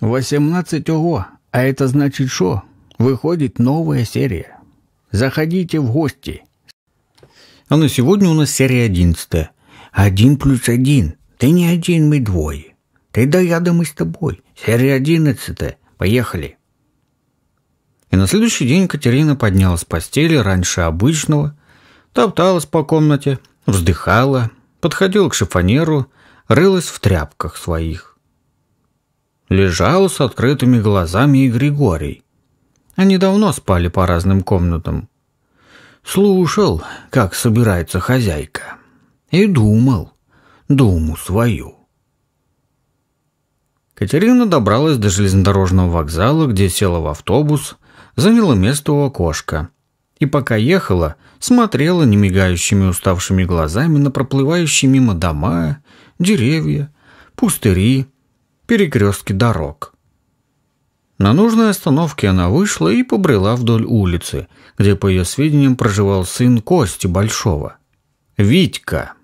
18 ого, а это значит что? Выходит новая серия. Заходите в гости. А на сегодня у нас серия 11. Один плюс один. Ты не один, мы двое. Ты да рядом и с тобой. Серия 11. Поехали. И на следующий день Катерина поднялась с постели раньше обычного, топталась по комнате, вздыхала, подходила к шифонеру, рылась в тряпках своих. Лежал с открытыми глазами и Григорий. Они давно спали по разным комнатам. Слушал, как собирается хозяйка. И думал, думу свою. Катерина добралась до железнодорожного вокзала, где села в автобус, заняла место у окошка. И пока ехала, смотрела немигающими уставшими глазами на проплывающие мимо дома, деревья, пустыри, перекрестки дорог. На нужной остановке она вышла и побрела вдоль улицы, где, по ее сведениям, проживал сын Кости Большого. Витька.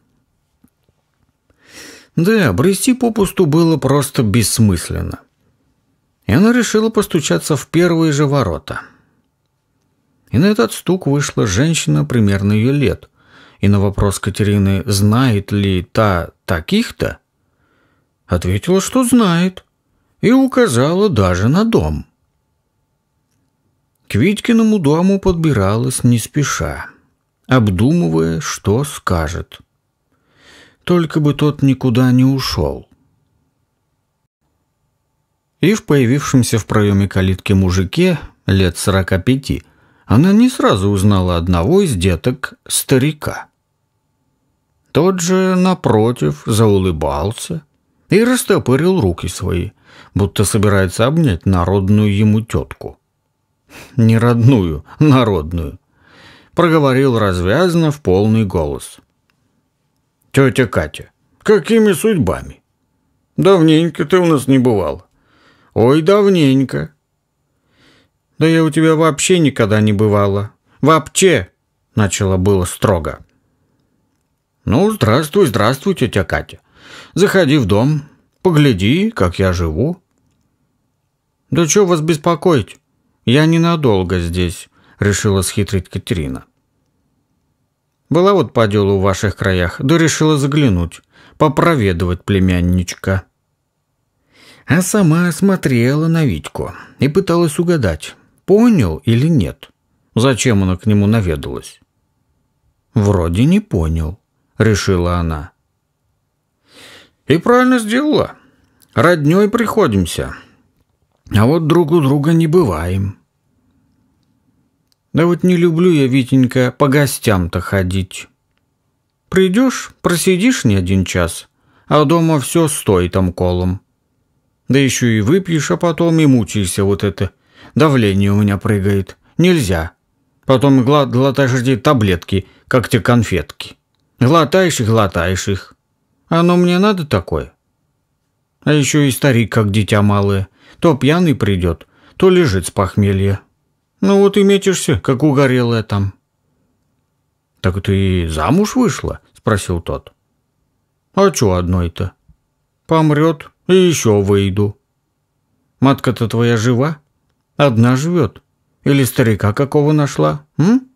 Да, брести попусту было просто бессмысленно. И она решила постучаться в первые же ворота. И на этот стук вышла женщина примерно ее лет. И на вопрос Катерины «Знает ли та таких-то?» ответила, что знает, и указала даже на дом. К Витькиному дому подбиралась не спеша, обдумывая, что скажет. Только бы тот никуда не ушел. И в появившемся в проеме калитки мужике лет сорока пяти она не сразу узнала одного из деток старика. Тот же, напротив, заулыбался – и растопырил руки свои, будто собирается обнять народную ему тетку. «Не родную, народную», — проговорил развязно в полный голос. «Тетя Катя, какими судьбами? Давненько ты у нас не бывал. Ой, давненько». «Да я у тебя вообще никогда не бывала. Вообще!» — начало было строго. «Ну, здравствуй, здравствуй, тетя Катя. Заходи в дом, погляди, как я живу». «Да что вас беспокоить? Я ненадолго здесь», — решила схитрить Катерина. «Была вот по делу в ваших краях, да решила заглянуть, попроведывать племянничка». А сама смотрела на Витьку и пыталась угадать, понял или нет, зачем она к нему наведалась. «Вроде не понял», — решила она. И правильно сделала. Роднёй приходимся. А вот друг у друга не бываем. Да вот не люблю я, Витенька, по гостям-то ходить. Придешь, просидишь не один час, а дома все стой там колом. Да еще и выпьешь, а потом и мучаешься вот это. Давление у меня прыгает. Нельзя. Потом глот глотаешь эти таблетки, как те конфетки. Глотаешь и глотаешь их. Оно мне надо такое? А еще и старик, как дитя малое. То пьяный придет, то лежит с похмелья. Ну вот и метишься, как угорелая там. «Так ты замуж вышла?» — спросил тот. «А чё одной-то? Помрет, и еще выйду. Матка-то твоя жива? Одна живет. Или старика какого нашла? М?»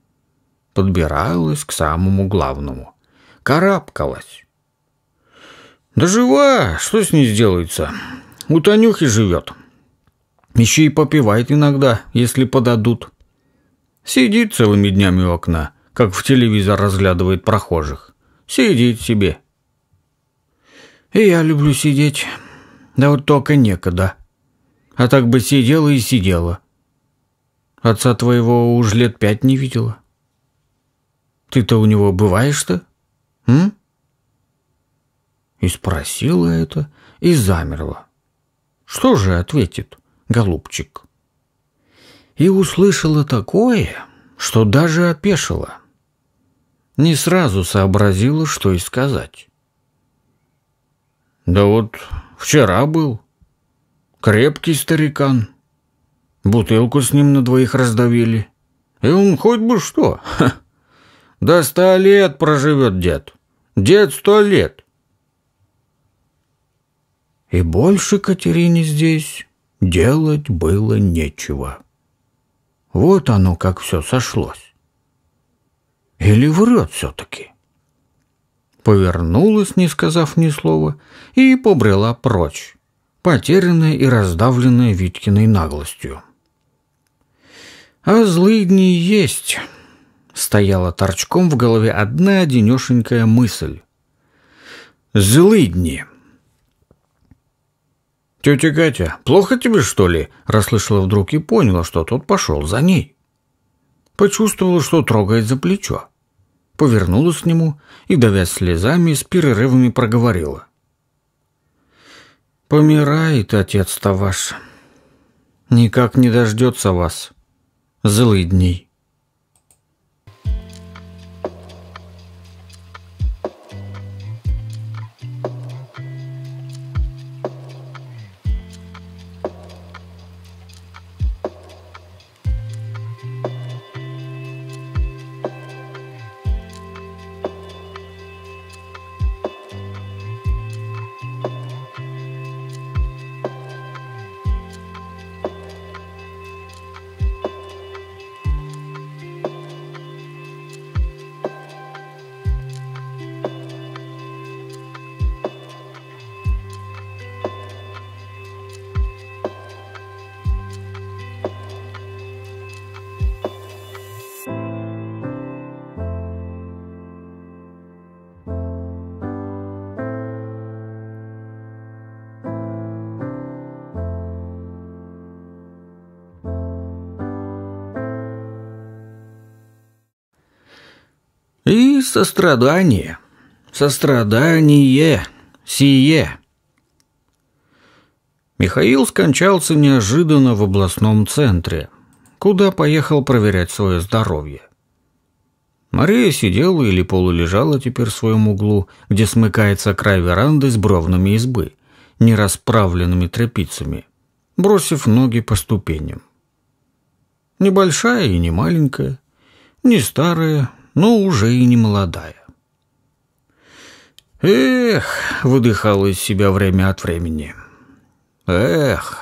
Подбиралась к самому главному. Карабкалась. Да жива, что с ней сделается? У Танюхи живет. Еще и попивает иногда, если подадут. Сидит целыми днями у окна, как в телевизор разглядывает прохожих. Сидит себе. И я люблю сидеть. Да вот только некогда. А так бы сидела и сидела. Отца твоего уж лет пять не видела. Ты-то у него бываешь-то? М? И спросила это, и замерла. Что же ответит голубчик? И услышала такое, что даже опешила. Не сразу сообразила, что и сказать. Да вот вчера был. Крепкий старикан. Бутылку с ним на двоих раздавили. И он хоть бы что. Ха. До ста лет проживет дед. Дед сто лет и больше Катерине здесь делать было нечего. Вот оно, как все сошлось. Или врет все-таки. Повернулась, не сказав ни слова, и побрела прочь, потерянная и раздавленная Виткиной наглостью. А злые дни есть. Стояла торчком в голове одна одинешенькая мысль. Злые дни. «Тетя Катя, плохо тебе, что ли?» – расслышала вдруг и поняла, что тот пошел за ней. Почувствовала, что трогает за плечо. Повернулась к нему и, давясь слезами, с перерывами проговорила. «Помирает отец-то ваш. Никак не дождется вас. злый дней». И сострадание, сострадание, сие. Михаил скончался неожиданно в областном центре, куда поехал проверять свое здоровье. Мария сидела или полулежала теперь в своем углу, где смыкается край веранды с бровными избы, нерасправленными тряпицами, бросив ноги по ступеням. Небольшая и не маленькая, не старая, но ну, уже и не молодая. «Эх!» — выдыхал из себя время от времени. «Эх!»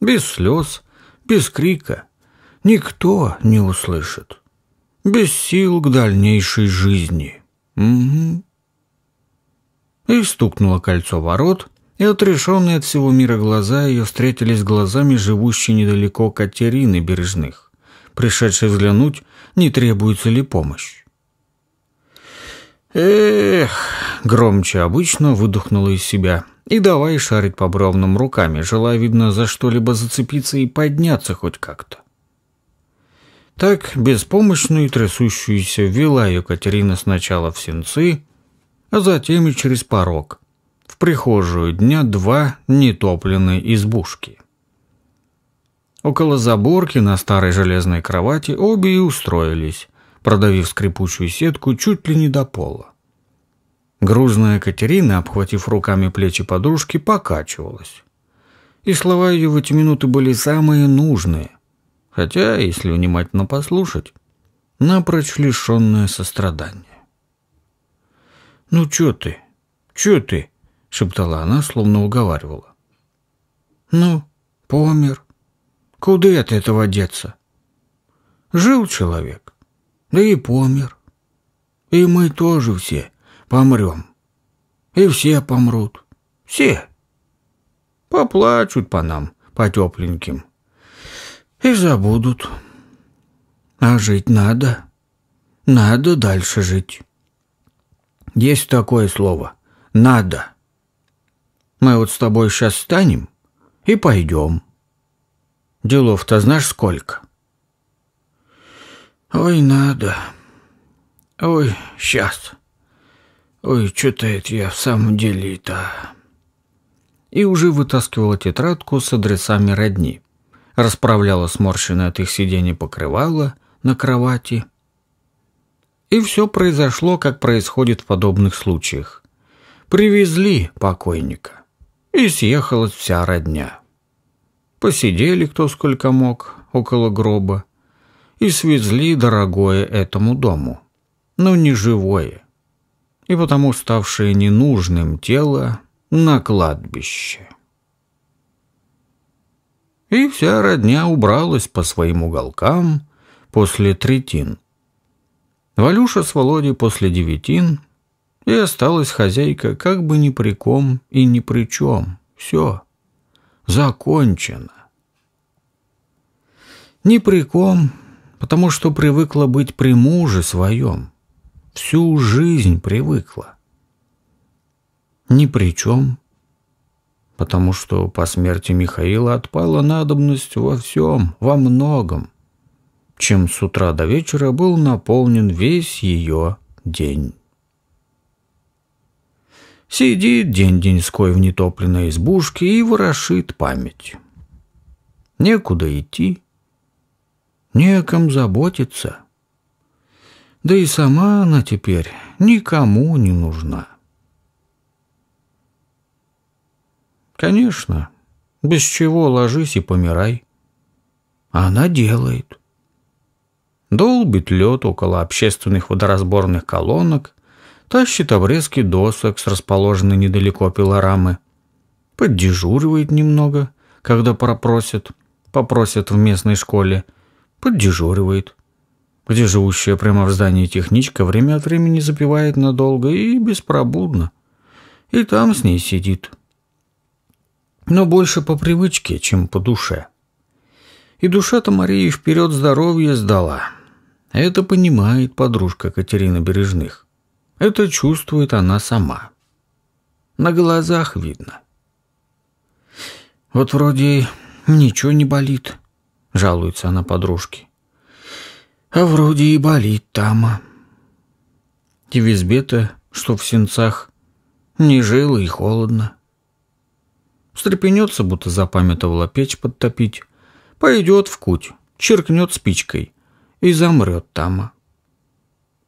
Без слез, без крика никто не услышит. Без сил к дальнейшей жизни. Угу. И стукнуло кольцо ворот, и отрешенные от всего мира глаза ее встретились с глазами живущей недалеко Катерины Бережных пришедший взглянуть, не требуется ли помощь. «Эх!» — громче обычно выдохнула из себя. И давай шарить по бровным руками, желая, видно, за что-либо зацепиться и подняться хоть как-то. Так беспомощную и трясущуюся вела ее Катерина сначала в сенцы, а затем и через порог, в прихожую дня два нетопленной избушки. Около заборки на старой железной кровати обе и устроились, продавив скрипучую сетку чуть ли не до пола. Грузная Катерина, обхватив руками плечи подружки, покачивалась. И слова ее в эти минуты были самые нужные, хотя, если внимательно послушать, напрочь лишенное сострадания. «Ну чё ты? Чё ты?» — шептала она, словно уговаривала. «Ну, помер. Куда от этого деться? Жил человек, да и помер. И мы тоже все помрем. И все помрут. Все. Поплачут по нам, по тепленьким. И забудут. А жить надо. Надо дальше жить. Есть такое слово. Надо. Мы вот с тобой сейчас станем и пойдем. Делов-то знаешь сколько? Ой, надо. Ой, сейчас. Ой, что-то это я в самом деле-то... И уже вытаскивала тетрадку с адресами родни. Расправляла сморщенное от их сидений покрывало на кровати. И все произошло, как происходит в подобных случаях. Привезли покойника. И съехалась вся родня. Посидели кто сколько мог около гроба и свезли дорогое этому дому, но не живое, и потому ставшее ненужным тело на кладбище. И вся родня убралась по своим уголкам после третин. Валюша с Володей после девятин, и осталась хозяйка как бы ни при ком и ни при чем. Все. Закончено. Ни при ком, потому что привыкла быть при муже своем. Всю жизнь привыкла. Ни при чем, потому что по смерти Михаила отпала надобность во всем, во многом, чем с утра до вечера был наполнен весь ее день. Сидит день-деньской в нетопленной избушке и ворошит память. Некуда идти, неком заботиться. Да и сама она теперь никому не нужна. Конечно, без чего ложись и помирай. Она делает. Долбит лед около общественных водоразборных колонок, тащит обрезки досок с расположенной недалеко пилорамы, поддежуривает немного, когда пропросят, попросят в местной школе – поддежуривает. Где живущая прямо в здании техничка время от времени запивает надолго и беспробудно. И там с ней сидит. Но больше по привычке, чем по душе. И душа-то Марии вперед здоровье сдала. Это понимает подружка Катерина Бережных. Это чувствует она сама. На глазах видно. Вот вроде ничего не болит, жалуется она подружке. А вроде и болит там. Девизбета, что в сенцах, не жило и холодно. Стрепенется, будто запамятовала печь подтопить, пойдет в куть, черкнет спичкой и замрет там.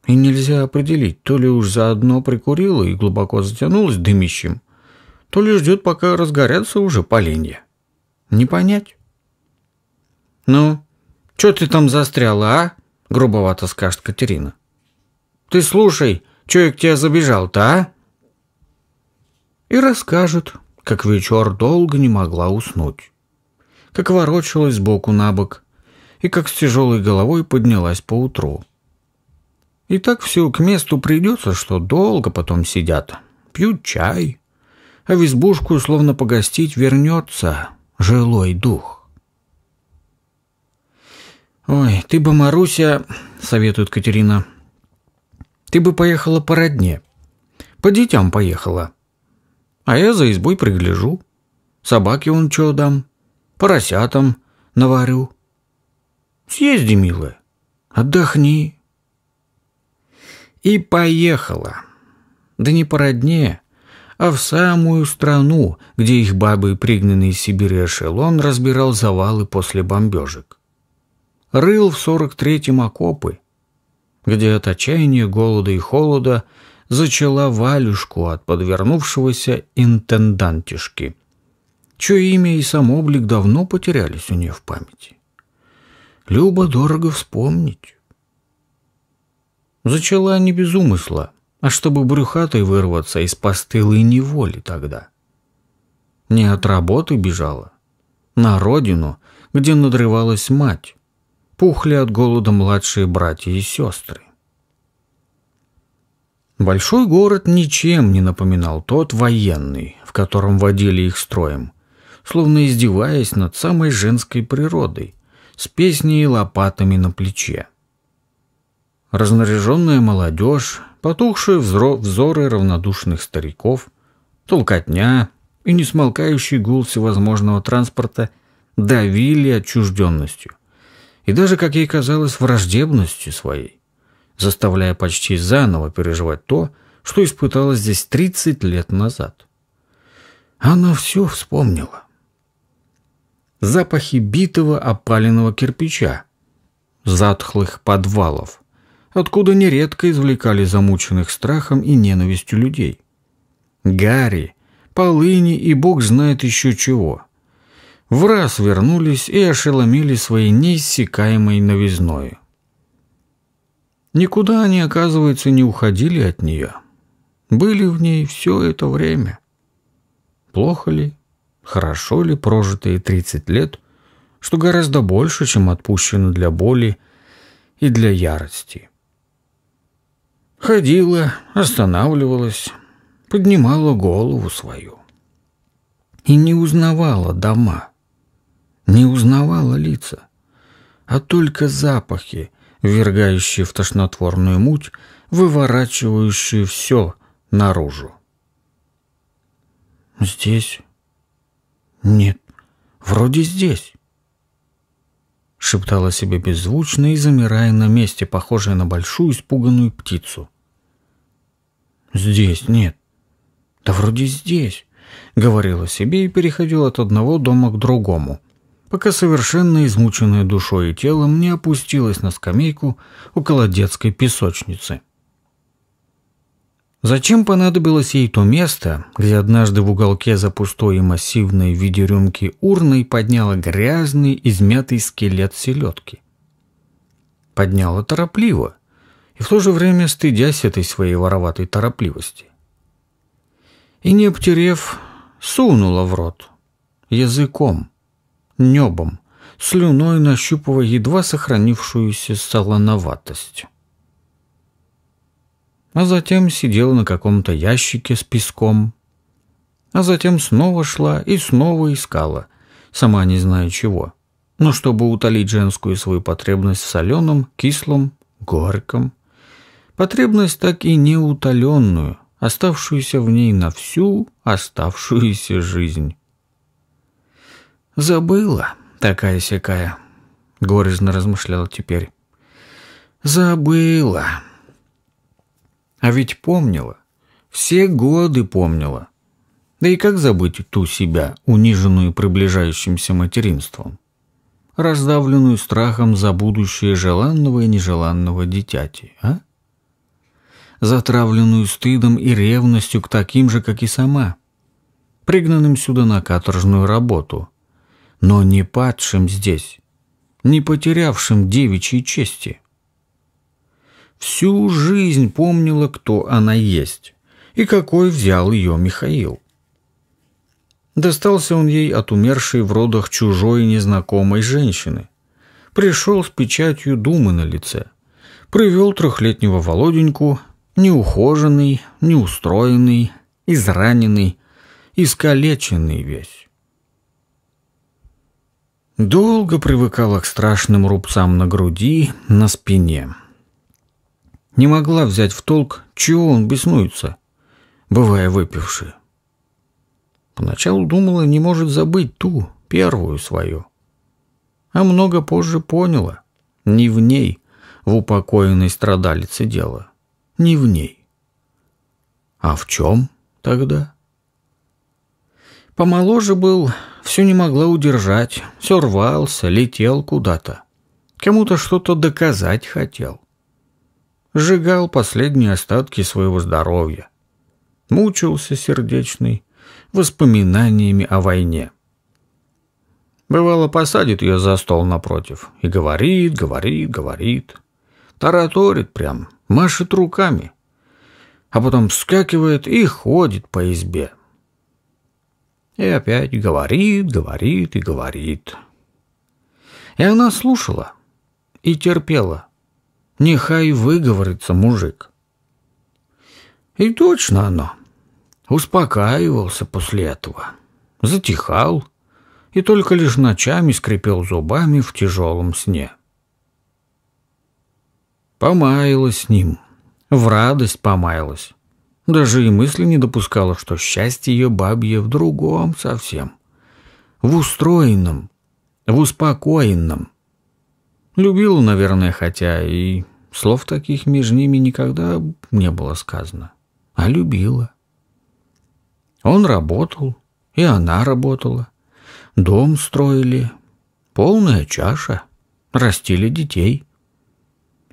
И нельзя определить, то ли уж заодно прикурила и глубоко затянулась дымищем, то ли ждет, пока разгорятся уже поленья. Не понять. «Ну, чё ты там застряла, а?» – грубовато скажет Катерина. «Ты слушай, чё я к тебе забежал-то, а?» И расскажет, как вечер долго не могла уснуть, как ворочалась сбоку на бок и как с тяжелой головой поднялась по утру. И так все к месту придется, что долго потом сидят, пьют чай, а в избушку словно погостить вернется жилой дух. «Ой, ты бы, Маруся...» – советует Катерина. «Ты бы поехала по родне. По детям поехала. А я за избой пригляжу. Собаке он чё дам, поросятам наварю. Съезди, милая, отдохни». И поехала. Да не по родне, а в самую страну, где их бабы, пригнанные из Сибири эшелон, разбирал завалы после бомбежек рыл в сорок третьем окопы, где от отчаяния, голода и холода зачала валюшку от подвернувшегося интендантишки, чье имя и сам облик давно потерялись у нее в памяти. Люба дорого вспомнить. Зачала не без умысла, а чтобы брюхатой вырваться из постылой неволи тогда. Не от работы бежала, на родину, где надрывалась мать, пухли от голода младшие братья и сестры. Большой город ничем не напоминал тот военный, в котором водили их строем, словно издеваясь над самой женской природой, с песней и лопатами на плече. Разнаряженная молодежь, потухшие взоры равнодушных стариков, толкотня и несмолкающий гул всевозможного транспорта давили отчужденностью и даже, как ей казалось, враждебностью своей, заставляя почти заново переживать то, что испытала здесь 30 лет назад. Она все вспомнила. Запахи битого опаленного кирпича, затхлых подвалов, откуда нередко извлекали замученных страхом и ненавистью людей. Гарри, полыни и бог знает еще чего – в раз вернулись и ошеломили своей неиссякаемой новизной. Никуда они, оказывается, не уходили от нее. Были в ней все это время. Плохо ли, хорошо ли прожитые 30 лет, что гораздо больше, чем отпущено для боли и для ярости. Ходила, останавливалась, поднимала голову свою и не узнавала дома не узнавала лица, а только запахи, ввергающие в тошнотворную муть, выворачивающие все наружу. «Здесь? Нет, вроде здесь», — шептала себе беззвучно и замирая на месте, похожая на большую испуганную птицу. «Здесь? Нет. Да вроде здесь», — говорила себе и переходила от одного дома к другому — пока совершенно измученная душой и телом не опустилась на скамейку около детской песочницы. Зачем понадобилось ей то место, где однажды в уголке за пустой и массивной в виде рюмки урной подняла грязный, измятый скелет селедки? Подняла торопливо и в то же время стыдясь этой своей вороватой торопливости. И не обтерев, сунула в рот языком небом, слюной нащупывая едва сохранившуюся солоноватость. А затем сидела на каком-то ящике с песком, а затем снова шла и снова искала, сама не зная чего, но чтобы утолить женскую свою потребность в соленом, кислом, горьком, потребность так и неутоленную, оставшуюся в ней на всю оставшуюся жизнь. Забыла, такая-сякая, горестно размышляла теперь. Забыла. А ведь помнила. Все годы помнила. Да и как забыть ту себя, униженную приближающимся материнством? Раздавленную страхом за будущее желанного и нежеланного дитяти, а? Затравленную стыдом и ревностью к таким же, как и сама. Пригнанным сюда на каторжную работу – но не падшим здесь, не потерявшим девичьей чести. Всю жизнь помнила, кто она есть и какой взял ее Михаил. Достался он ей от умершей в родах чужой незнакомой женщины. Пришел с печатью думы на лице. Привел трехлетнего Володеньку, неухоженный, неустроенный, израненный, искалеченный весь. Долго привыкала к страшным рубцам на груди, на спине. Не могла взять в толк, чего он беснуется, бывая выпивши. Поначалу думала, не может забыть ту, первую свою. А много позже поняла, не в ней, в упокоенной страдалице дело, не в ней. А в чем тогда? Помоложе был, все не могла удержать, все рвался, летел куда-то. Кому-то что-то доказать хотел. Сжигал последние остатки своего здоровья. Мучился сердечный воспоминаниями о войне. Бывало, посадит ее за стол напротив и говорит, говорит, говорит. Тараторит прям, машет руками. А потом вскакивает и ходит по избе. И опять говорит, говорит и говорит. И она слушала и терпела. Нехай выговорится мужик. И точно оно. Успокаивался после этого. Затихал и только лишь ночами скрипел зубами в тяжелом сне. Помаялась с ним, в радость помаялась. Даже и мысли не допускала, что счастье ее бабье в другом совсем. В устроенном, в успокоенном. Любила, наверное, хотя и слов таких между ними никогда не было сказано. А любила. Он работал, и она работала. Дом строили, полная чаша, растили детей.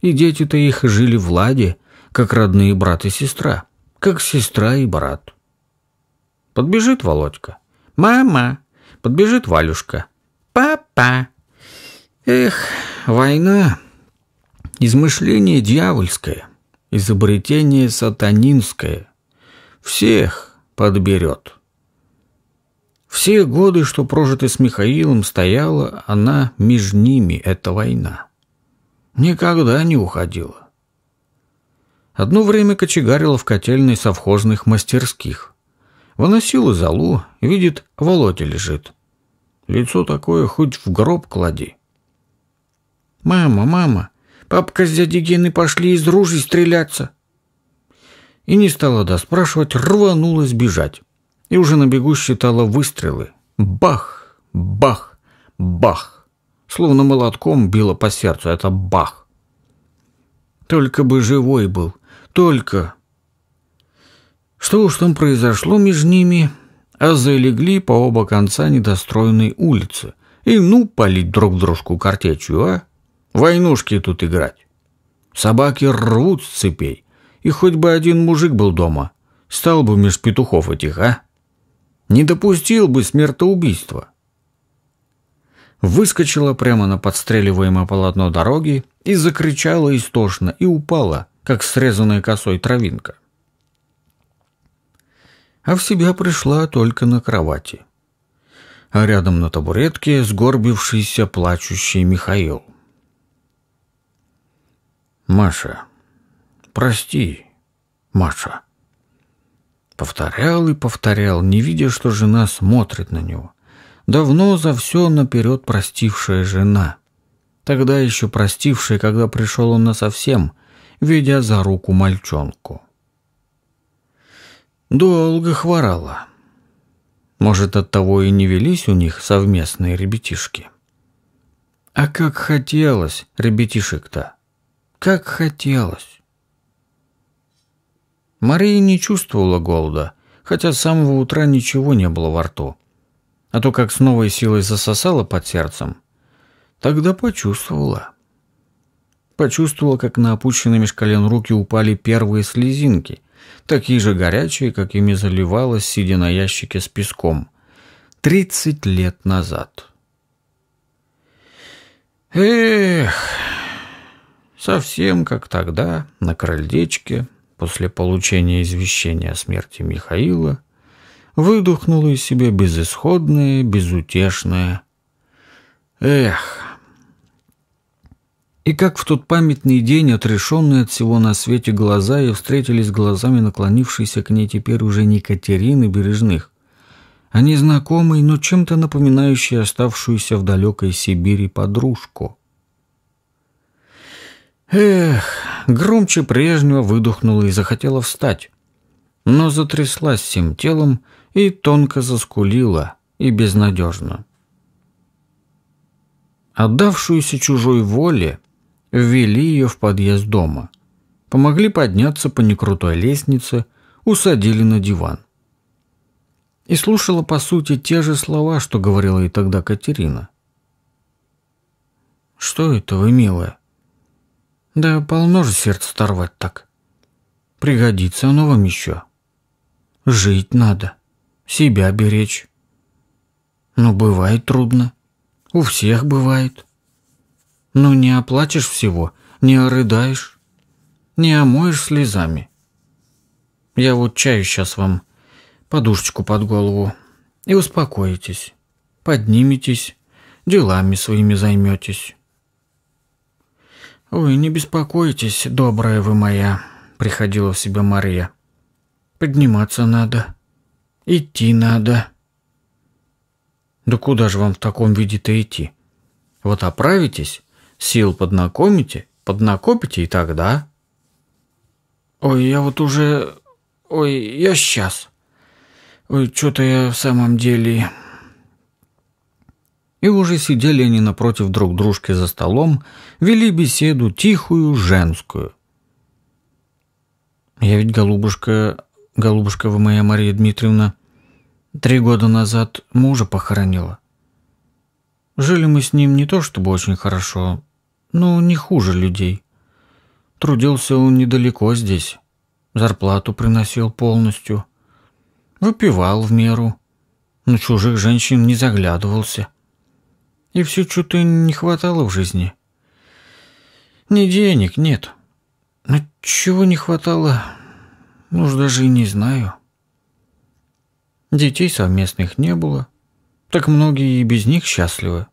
И дети-то их жили в ладе, как родные брат и сестра как сестра и брат. Подбежит Володька. «Мама!» Подбежит Валюшка. «Папа!» Эх, война. Измышление дьявольское, изобретение сатанинское. Всех подберет. Все годы, что прожиты с Михаилом, стояла она между ними, эта война. Никогда не уходила. Одно время кочегарила в котельной совхозных мастерских. Выносила залу, видит, Володя лежит. Лицо такое хоть в гроб клади. «Мама, мама, папка с дядей Гены пошли из ружей стреляться!» И не стала доспрашивать, рванулась бежать. И уже на бегу считала выстрелы. Бах, бах, бах. Словно молотком било по сердцу это бах. Только бы живой был, только. Что уж там произошло между ними, а залегли по оба конца недостроенной улицы. И ну, палить друг дружку картечью, а? Войнушки тут играть. Собаки рвут с цепей, и хоть бы один мужик был дома, стал бы меж петухов этих, а? Не допустил бы смертоубийства. Выскочила прямо на подстреливаемое полотно дороги и закричала истошно, и упала, как срезанная косой травинка. А в себя пришла только на кровати. А рядом на табуретке сгорбившийся плачущий Михаил. «Маша, прости, Маша», Повторял и повторял, не видя, что жена смотрит на него. Давно за все наперед простившая жена. Тогда еще простившая, когда пришел он на совсем, ведя за руку мальчонку. Долго хворала. Может, оттого и не велись у них совместные ребятишки. А как хотелось ребятишек-то! Как хотелось! Мария не чувствовала голода, хотя с самого утра ничего не было во рту. А то, как с новой силой засосала под сердцем, тогда почувствовала – почувствовал, как на опущенные меж колен руки упали первые слезинки, такие же горячие, как ими заливалась, сидя на ящике с песком. Тридцать лет назад. Эх, совсем как тогда, на крыльдечке, после получения извещения о смерти Михаила, выдохнула из себя безысходное, безутешное. Эх, и как в тот памятный день, отрешенные от всего на свете глаза, и встретились глазами наклонившейся к ней теперь уже не Катерины Бережных, а незнакомой, но чем-то напоминающей оставшуюся в далекой Сибири подружку. Эх, громче прежнего выдохнула и захотела встать, но затряслась всем телом и тонко заскулила, и безнадежно. Отдавшуюся чужой воле, ввели ее в подъезд дома. Помогли подняться по некрутой лестнице, усадили на диван. И слушала, по сути, те же слова, что говорила и тогда Катерина. «Что это вы, милая?» «Да полно же сердце сорвать так. Пригодится оно вам еще. Жить надо, себя беречь. Но бывает трудно. У всех бывает. Ну не оплачешь всего, не орыдаешь, не омоешь слезами. Я вот чаю сейчас вам, подушечку под голову, и успокоитесь, подниметесь, делами своими займетесь. «Ой, не беспокойтесь, добрая вы моя», — приходила в себя Мария. «Подниматься надо. Идти надо». «Да куда же вам в таком виде-то идти? Вот оправитесь, Сил поднакомите, поднакопите и тогда. Ой, я вот уже... Ой, я сейчас. Ой, что-то я в самом деле... И уже сидели они напротив друг дружки за столом, вели беседу тихую, женскую. Я ведь, голубушка, голубушка вы моя Мария Дмитриевна, три года назад мужа похоронила. Жили мы с ним не то чтобы очень хорошо, ну, не хуже людей. Трудился он недалеко здесь, зарплату приносил полностью, выпивал в меру, на чужих женщин не заглядывался. И все что-то не хватало в жизни. Ни денег нет. Но а чего не хватало, ну даже и не знаю. Детей совместных не было, так многие и без них счастливы.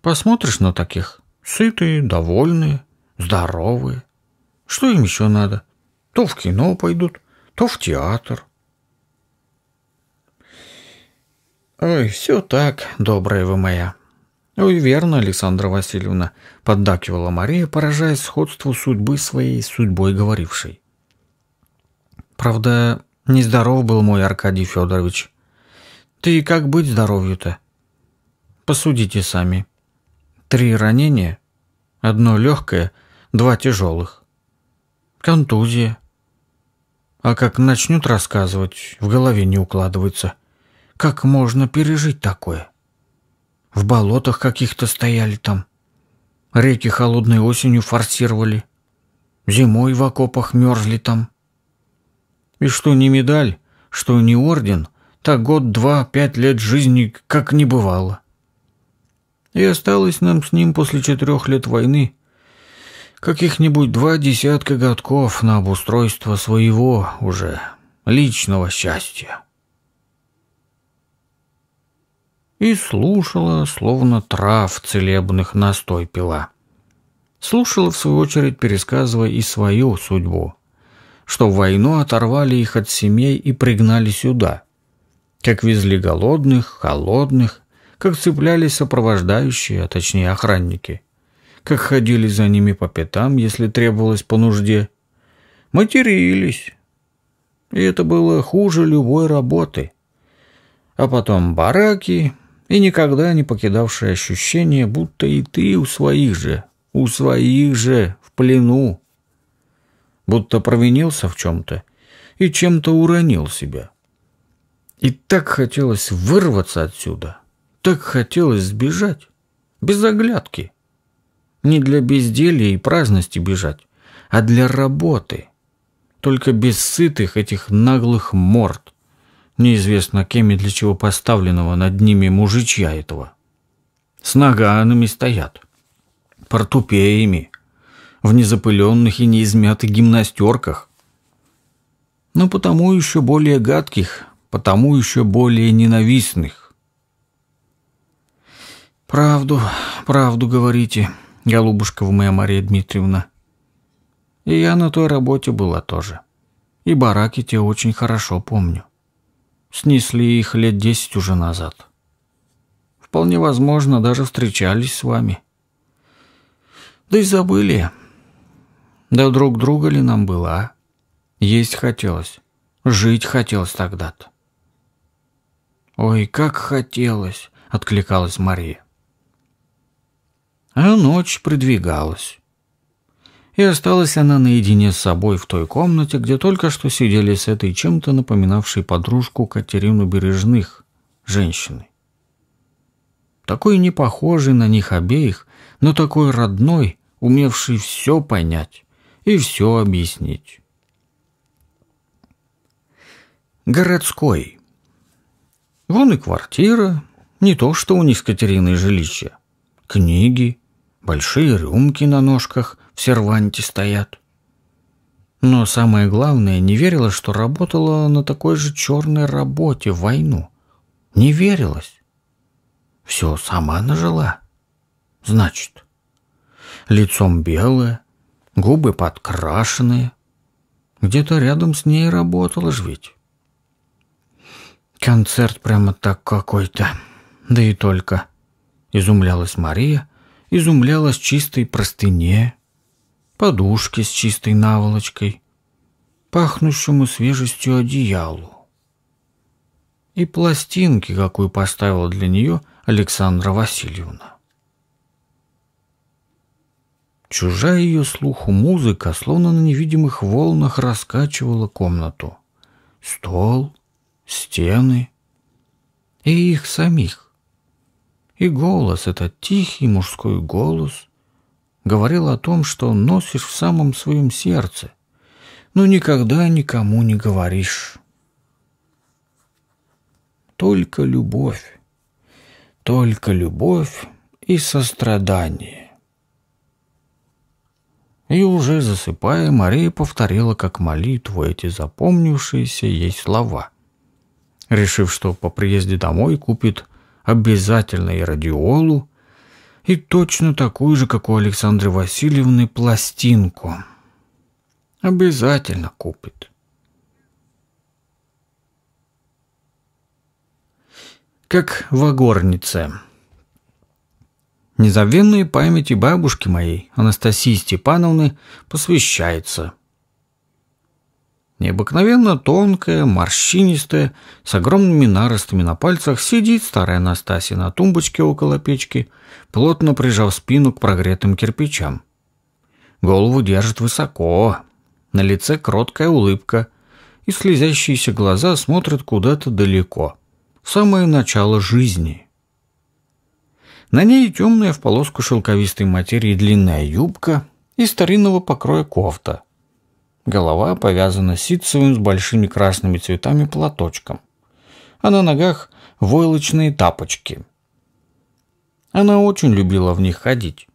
Посмотришь на таких, Сытые, довольные, здоровые. Что им еще надо? То в кино пойдут, то в театр. Ой, все так, добрая вы моя. Ой, верно, Александра Васильевна, поддакивала Мария, поражаясь сходству судьбы своей с судьбой говорившей. Правда, нездоров был мой Аркадий Федорович. Ты как быть здоровью-то? Посудите сами. — Три ранения, одно легкое, два тяжелых. Контузия. А как начнут рассказывать, в голове не укладывается. Как можно пережить такое? В болотах каких-то стояли там. Реки холодной осенью форсировали. Зимой в окопах мерзли там. И что не медаль, что не орден, так год-два-пять лет жизни как не бывало. И осталось нам с ним после четырех лет войны каких-нибудь два десятка годков на обустройство своего уже личного счастья. И слушала, словно трав целебных настой пила. Слушала, в свою очередь, пересказывая и свою судьбу, что в войну оторвали их от семей и пригнали сюда, как везли голодных, холодных, как цеплялись сопровождающие, а точнее охранники, как ходили за ними по пятам, если требовалось по нужде. Матерились. И это было хуже любой работы. А потом бараки и никогда не покидавшее ощущение, будто и ты у своих же, у своих же, в плену. Будто провинился в чем-то и чем-то уронил себя. И так хотелось вырваться отсюда. — так хотелось сбежать. Без оглядки. Не для безделья и праздности бежать, а для работы. Только без сытых этих наглых морд. Неизвестно кем и для чего поставленного над ними мужичья этого. С наганами стоят. Портупеями. В незапыленных и неизмятых гимнастерках. Но потому еще более гадких, потому еще более ненавистных. «Правду, правду говорите, голубушка вы моя Мария Дмитриевна. И я на той работе была тоже. И бараки те очень хорошо помню. Снесли их лет десять уже назад. Вполне возможно, даже встречались с вами. Да и забыли. Да друг друга ли нам было, а? Есть хотелось. Жить хотелось тогда-то. «Ой, как хотелось!» — откликалась Мария а ночь продвигалась. И осталась она наедине с собой в той комнате, где только что сидели с этой чем-то напоминавшей подружку Катерину Бережных, женщины. Такой не похожий на них обеих, но такой родной, умевший все понять и все объяснить. Городской. Вон и квартира, не то что у них с Катериной жилище. Книги, большие рюмки на ножках в серванте стоят. Но самое главное, не верила, что работала на такой же черной работе в войну. Не верилась. Все сама нажила. Значит, лицом белое, губы подкрашенные. Где-то рядом с ней работала ж ведь. Концерт прямо так какой-то. Да и только. Изумлялась Мария, изумлялась чистой простыне, подушке с чистой наволочкой, пахнущему свежестью одеялу и пластинке, какую поставила для нее Александра Васильевна. Чужая ее слуху музыка словно на невидимых волнах раскачивала комнату. Стол, стены и их самих. И голос, этот тихий мужской голос, говорил о том, что носишь в самом своем сердце, но никогда никому не говоришь. Только любовь, только любовь и сострадание. И уже засыпая, Мария повторила как молитву эти запомнившиеся ей слова, решив, что по приезде домой купит обязательно и радиолу, и точно такую же, как у Александры Васильевны, пластинку. Обязательно купит. Как в огорнице. Незабвенные памяти бабушки моей, Анастасии Степановны, посвящается – Необыкновенно тонкая, морщинистая, с огромными наростами на пальцах, сидит старая Настасья на тумбочке около печки, плотно прижав спину к прогретым кирпичам. Голову держит высоко, на лице кроткая улыбка, и слезящиеся глаза смотрят куда-то далеко. Самое начало жизни. На ней темная в полоску шелковистой материи длинная юбка и старинного покроя кофта – Голова повязана ситцевым с большими красными цветами платочком. А на ногах войлочные тапочки. Она очень любила в них ходить.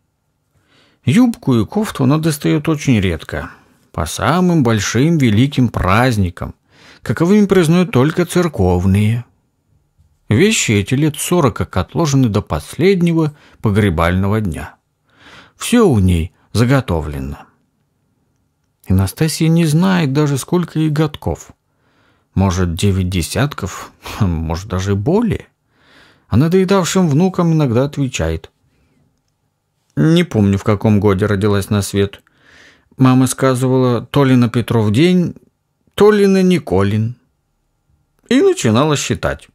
Юбку и кофту она достает очень редко, по самым большим великим праздникам, каковыми признают только церковные. Вещи эти лет сорок как отложены до последнего погребального дня. Все у ней заготовлено. И Настасья не знает даже, сколько ей годков. Может, девять десятков, может, даже более. А надоедавшим внукам иногда отвечает. Не помню, в каком годе родилась на свет. Мама сказывала то ли на Петров день, то ли на Николин. И начинала считать.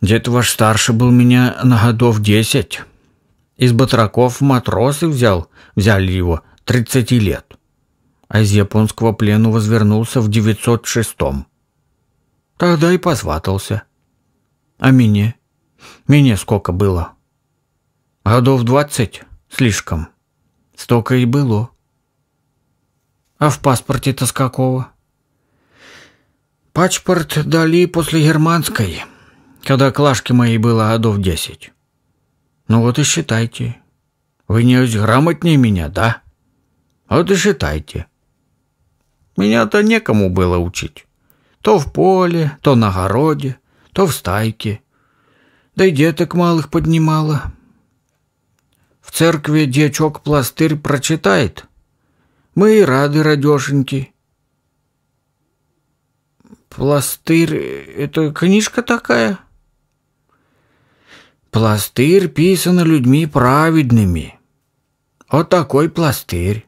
Дед ваш старше был меня на годов десять. Из батраков матросы взял, взяли его, 30 лет. А из японского плену возвернулся в 906-м. Тогда и посватался. А мне? Мне сколько было? Годов двадцать слишком. Столько и было. А в паспорте-то с какого? Паспорт дали после германской, когда клашки моей было годов десять. Ну вот и считайте. Вы не грамотнее меня, да? Вот и считайте. Меня-то некому было учить. То в поле, то на огороде, то в стайке. Да и деток малых поднимала. В церкви дьячок пластырь прочитает. Мы и рады, радешеньки. Пластырь — это книжка такая? — Пластырь писан людьми праведными. Вот такой пластырь.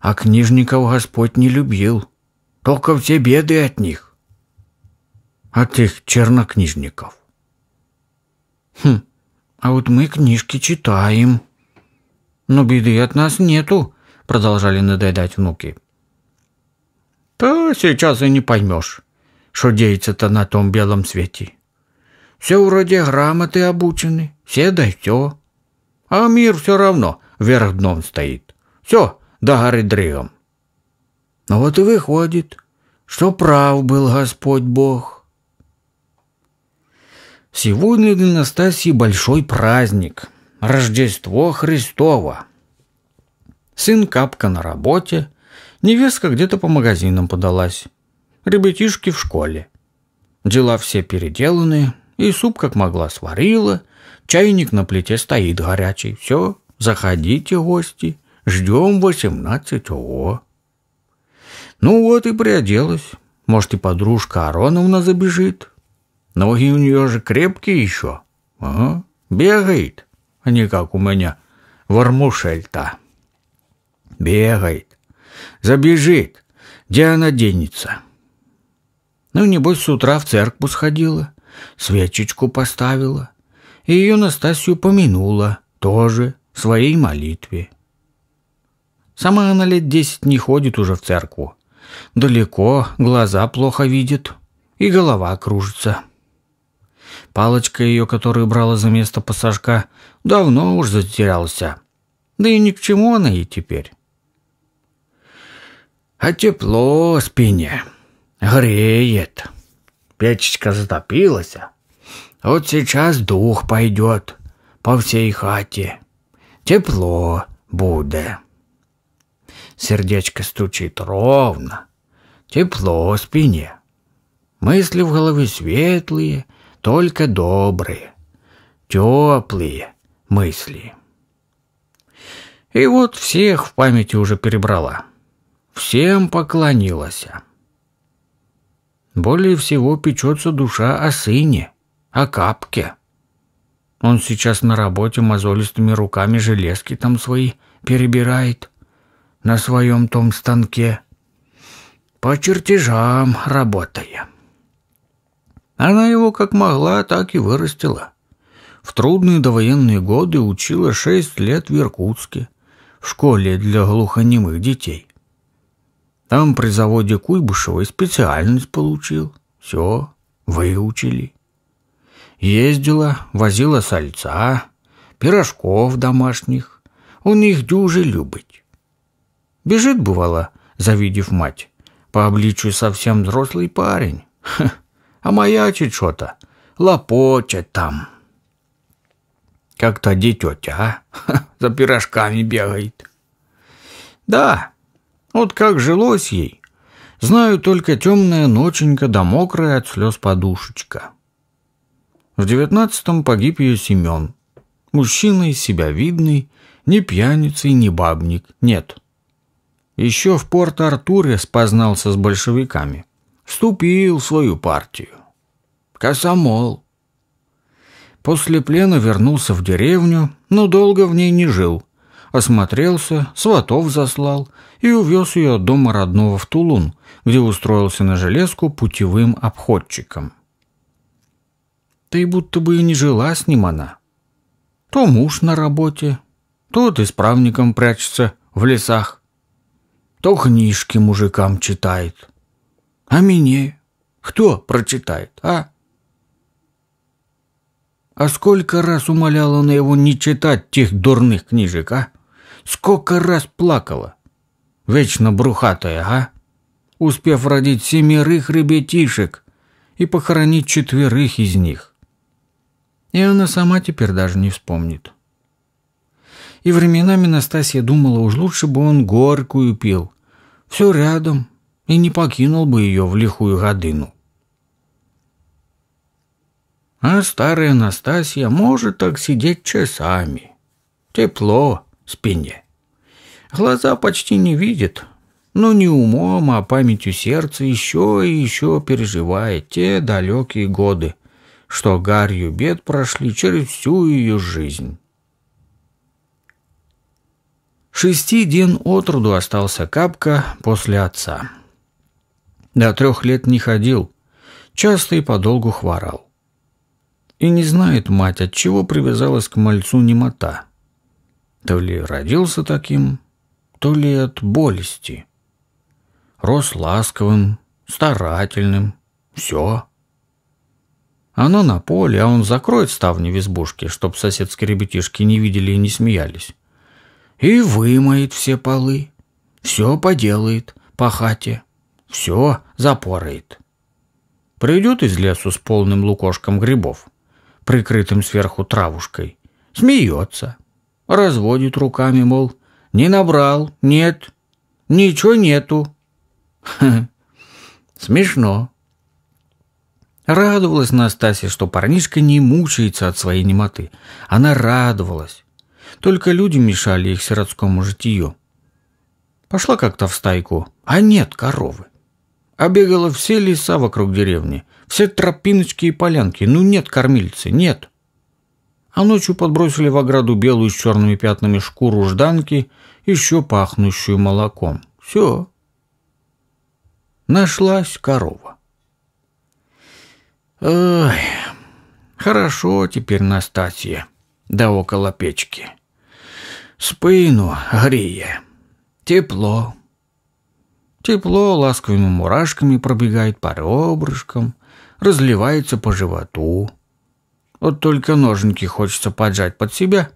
А книжников Господь не любил, только все беды от них. От их чернокнижников. Хм, а вот мы книжки читаем. Но беды от нас нету, продолжали надоедать внуки. Да сейчас и не поймешь, что деется-то на том белом свете. Все вроде грамоты обучены, все да все. А мир все равно вверх дном стоит. Все, да горы дригом. Ну вот и выходит, что прав был Господь Бог. Сегодня для Настасьи большой праздник – Рождество Христово. Сын Капка на работе, невестка где-то по магазинам подалась, ребятишки в школе. Дела все переделаны, и суп как могла сварила. Чайник на плите стоит горячий. Все, заходите, гости. Ждем восемнадцать. ООО. Ну вот и приоделась. Может, и подружка Ароновна забежит. Ноги у нее же крепкие еще. Ага, бегает. А не как у меня вармушель-то. Бегает. Забежит. Где она денется? Ну, небось, с утра в церкву сходила свечечку поставила, и ее Настасью помянула тоже своей молитве. Сама она лет десять не ходит уже в церкву. Далеко, глаза плохо видит, и голова кружится. Палочка ее, которую брала за место пассажка, давно уж затерялся. Да и ни к чему она ей теперь. А тепло спине греет. Печечка затопилась. Вот сейчас дух пойдет по всей хате. Тепло будет. Сердечко стучит ровно. Тепло в спине. Мысли в голове светлые, только добрые. Теплые мысли. И вот всех в памяти уже перебрала. Всем поклонилась. Более всего печется душа о сыне, о капке. Он сейчас на работе мозолистыми руками железки там свои перебирает на своем том станке, по чертежам работая. Она его как могла, так и вырастила. В трудные довоенные годы учила шесть лет в Иркутске, в школе для глухонемых детей. Там при заводе Куйбышева и специальность получил. Все, выучили. Ездила, возила сальца, пирожков домашних. Он их дюжи любить. Бежит, бывало, завидев мать. По обличию совсем взрослый парень. Ха, а маячит что-то, лопочет там. Как-то дитё тетя за пирожками бегает. Да, вот как жилось ей. Знаю только темная ноченька да мокрая от слез подушечка. В девятнадцатом погиб ее Семен. Мужчина из себя видный, не пьяница и не бабник, нет. Еще в Порт-Артуре спознался с большевиками. Вступил в свою партию. Косомол. После плена вернулся в деревню, но долго в ней не жил – осмотрелся, сватов заслал и увез ее от дома родного в Тулун, где устроился на железку путевым обходчиком. Ты да будто бы и не жила с ним она. То муж на работе, тот правником прячется в лесах, то книжки мужикам читает. А мне кто прочитает, а? А сколько раз умолял она его не читать тех дурных книжек, а? Сколько раз плакала. Вечно брухатая, а? Успев родить семерых ребятишек и похоронить четверых из них. И она сама теперь даже не вспомнит. И временами Настасья думала, уж лучше бы он горькую пил. Все рядом, и не покинул бы ее в лихую годину. А старая Настасья может так сидеть часами. Тепло, спине. Глаза почти не видит, но не умом, а памятью сердца еще и еще переживает те далекие годы, что гарью бед прошли через всю ее жизнь. Шести ден от роду остался Капка после отца. До трех лет не ходил, часто и подолгу хворал. И не знает мать, от чего привязалась к мальцу немота – то ли родился таким, то ли от болести. Рос ласковым, старательным, все. Оно на поле, а он закроет ставни в избушке, чтоб соседские ребятишки не видели и не смеялись. И вымоет все полы, все поделает по хате, все запорает. Придет из лесу с полным лукошком грибов, прикрытым сверху травушкой, смеется – Разводит руками, мол, не набрал, нет, ничего нету. Смешно. Радовалась Настасья, что парнишка не мучается от своей немоты. Она радовалась. Только люди мешали их сиротскому житию. Пошла как-то в стайку, а нет коровы. Обегала а все леса вокруг деревни, все тропиночки и полянки. Ну нет кормильцы, нет а ночью подбросили в ограду белую с черными пятнами шкуру жданки, еще пахнущую молоком. Все. Нашлась корова. Ой, хорошо теперь Настасья, да около печки. Спину грея, тепло. Тепло ласковыми мурашками пробегает по ребрышкам, разливается по животу. Вот только ноженьки хочется поджать под себя.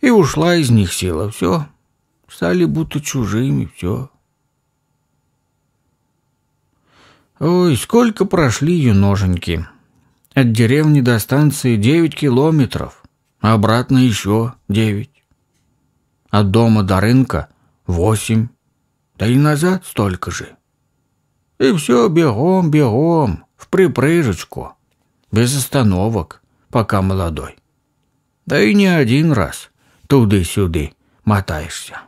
И ушла из них сила. Все. Стали будто чужими. Все. Ой, сколько прошли ее ноженьки. От деревни до станции девять километров. А обратно еще девять. От дома до рынка восемь. Да и назад столько же. И все бегом, бегом, в припрыжечку, без остановок пока молодой. Да и не один раз туды-сюды мотаешься.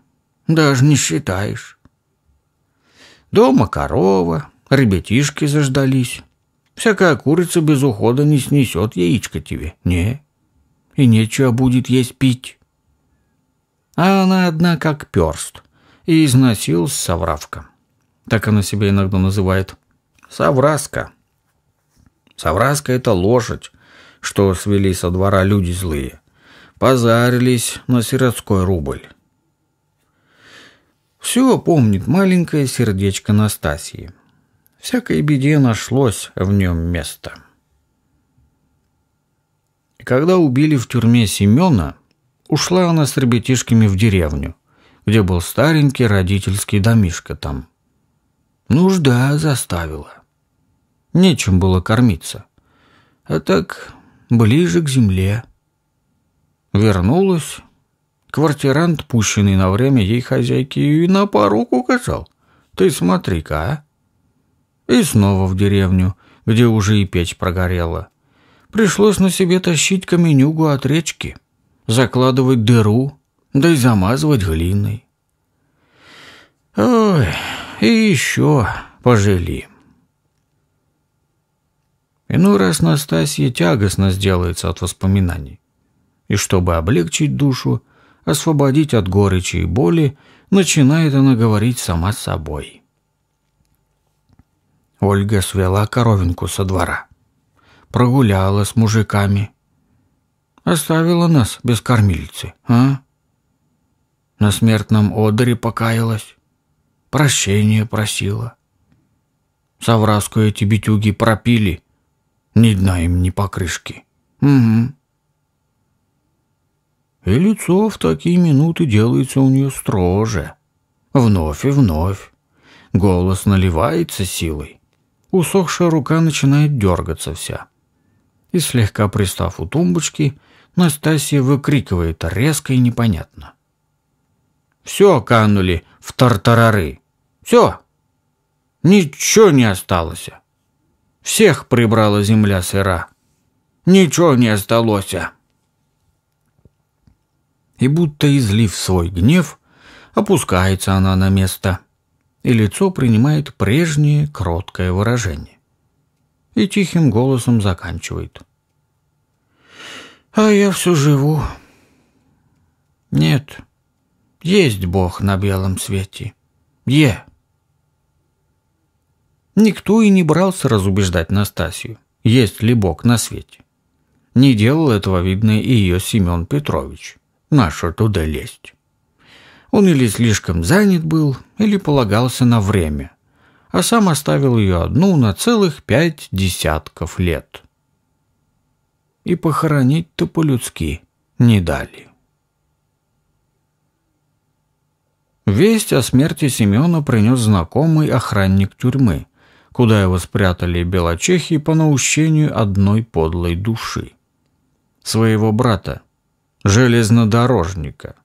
Даже не считаешь. Дома корова, ребятишки заждались. Всякая курица без ухода не снесет яичко тебе. Не. И нечего будет есть пить. А она одна как перст. И износил с совравка. Так она себя иногда называет. Совраска. Совраска – это лошадь, что свели со двора люди злые. Позарились на сиротской рубль. Все помнит маленькое сердечко Настасьи. Всякой беде нашлось в нем место. И когда убили в тюрьме Семена, ушла она с ребятишками в деревню, где был старенький родительский домишко там. Нужда заставила. Нечем было кормиться. А так ближе к земле. Вернулась. Квартирант, пущенный на время ей хозяйки, и на порог указал. «Ты смотри-ка, а!» И снова в деревню, где уже и печь прогорела. Пришлось на себе тащить каменюгу от речки, закладывать дыру, да и замазывать глиной. «Ой, и еще пожалеем. Иной раз Настасье тягостно сделается от воспоминаний. И чтобы облегчить душу, освободить от горечи и боли, начинает она говорить сама с собой. Ольга свела коровинку со двора. Прогуляла с мужиками. Оставила нас без кормильцы, а? На смертном одре покаялась. Прощение просила. Савраску эти битюги пропили — ни дна им, ни покрышки. Угу. И лицо в такие минуты делается у нее строже. Вновь и вновь. Голос наливается силой. Усохшая рука начинает дергаться вся. И слегка пристав у тумбочки, Настасья выкрикивает резко и непонятно. «Все канули в тартарары! Все! Ничего не осталось!» Всех прибрала земля сыра. Ничего не осталось. А. И будто излив свой гнев, опускается она на место, и лицо принимает прежнее кроткое выражение. И тихим голосом заканчивает. «А я все живу. Нет, есть Бог на белом свете. Е, Никто и не брался разубеждать Настасью, есть ли Бог на свете. Не делал этого, видно, и ее Семен Петрович. Наша туда лезть. Он или слишком занят был, или полагался на время, а сам оставил ее одну на целых пять десятков лет. И похоронить-то по-людски не дали. Весть о смерти Семена принес знакомый охранник тюрьмы, куда его спрятали белочехи по наущению одной подлой души. Своего брата, железнодорожника.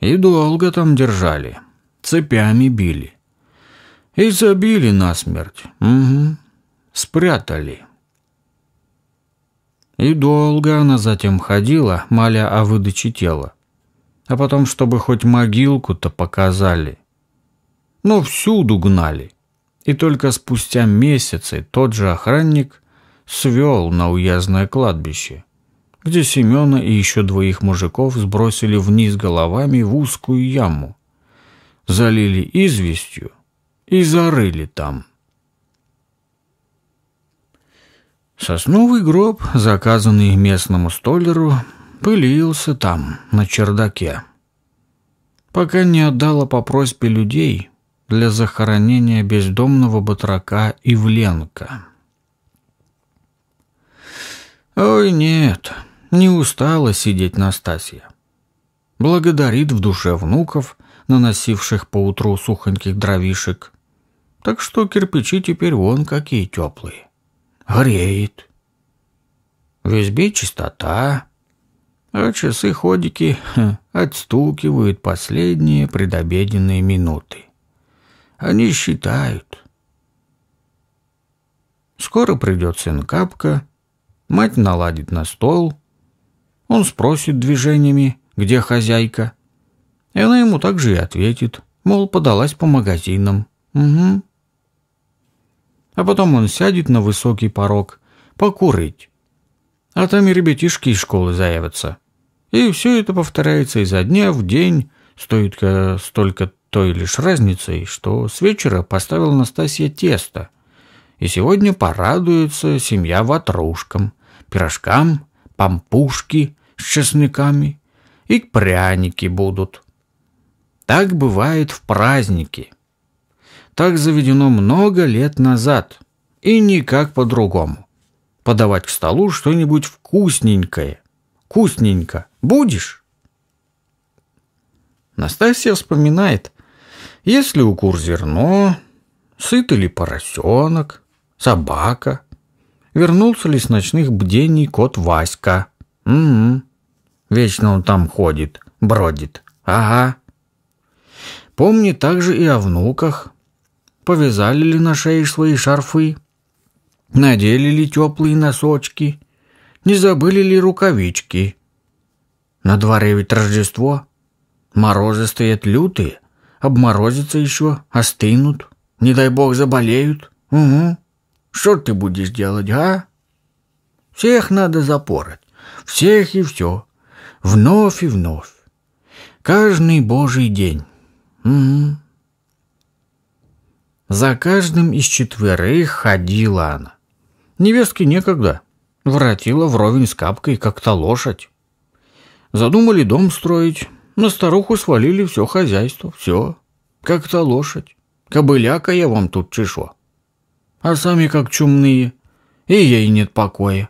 И долго там держали, цепями били. И забили насмерть, угу, спрятали. И долго она затем ходила, моля о выдаче тела. А потом, чтобы хоть могилку-то показали. Но всюду гнали и только спустя месяцы тот же охранник свел на уездное кладбище, где Семена и еще двоих мужиков сбросили вниз головами в узкую яму, залили известью и зарыли там. Сосновый гроб, заказанный местному столеру, пылился там, на чердаке. Пока не отдала по просьбе людей — для захоронения бездомного батрака Ивленко. «Ой, нет, не устала сидеть Настасья». Благодарит в душе внуков, наносивших поутру сухоньких дровишек. Так что кирпичи теперь вон какие теплые. Греет. В чистота, а часы-ходики отстукивают последние предобеденные минуты. Они считают. Скоро придет сын Капка, мать наладит на стол. Он спросит движениями, где хозяйка. И она ему также и ответит, мол, подалась по магазинам. Угу. А потом он сядет на высокий порог покурить. А там и ребятишки из школы заявятся. И все это повторяется изо дня в день, стоит столько той лишь разницей, что с вечера поставила Настасья тесто, и сегодня порадуется семья ватрушкам, пирожкам, пампушки с чесноками и пряники будут. Так бывает в праздники. Так заведено много лет назад, и никак по-другому. Подавать к столу что-нибудь вкусненькое. Вкусненько. Будешь? Настасья вспоминает, если у кур зерно, сыт ли поросенок, собака, вернулся ли с ночных бдений кот Васька. Угу. Вечно он там ходит, бродит. Ага. Помни также и о внуках. Повязали ли на шее свои шарфы? Надели ли теплые носочки? Не забыли ли рукавички? На дворе ведь Рождество. Морозы стоят лютые, обморозятся еще, остынут, не дай бог заболеют. Угу. Что ты будешь делать, а? Всех надо запороть, всех и все, вновь и вновь. Каждый божий день. Угу. За каждым из четверых ходила она. Невестке некогда. Воротила вровень с капкой, как-то лошадь. Задумали дом строить, на старуху свалили все хозяйство, все. Как то лошадь. Кобыляка я вам тут чешу. А сами как чумные. И ей нет покоя.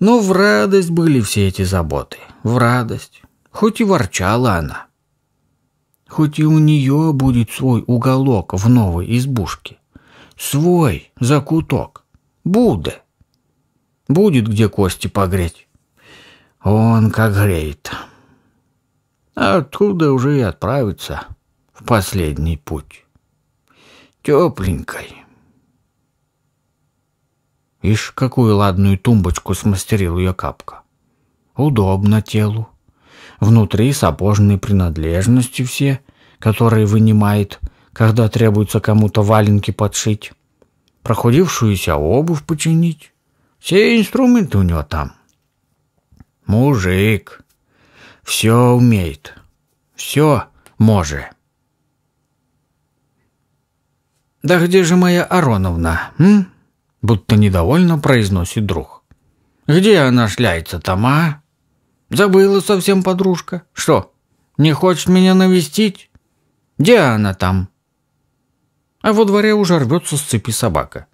Но ну, в радость были все эти заботы. В радость. Хоть и ворчала она. Хоть и у нее будет свой уголок в новой избушке. Свой закуток. Буде. Будет где кости погреть. Он как греет а оттуда уже и отправиться в последний путь. Тепленькой. Ишь, какую ладную тумбочку смастерил ее капка. Удобно телу. Внутри сапожные принадлежности все, которые вынимает, когда требуется кому-то валенки подшить, прохудившуюся обувь починить. Все инструменты у него там. Мужик, все умеет, все может. «Да где же моя Ароновна, м?» Будто недовольно произносит друг. «Где она шляется там, а? Забыла совсем подружка. Что, не хочет меня навестить? Где она там?» А во дворе уже рвется с цепи собака.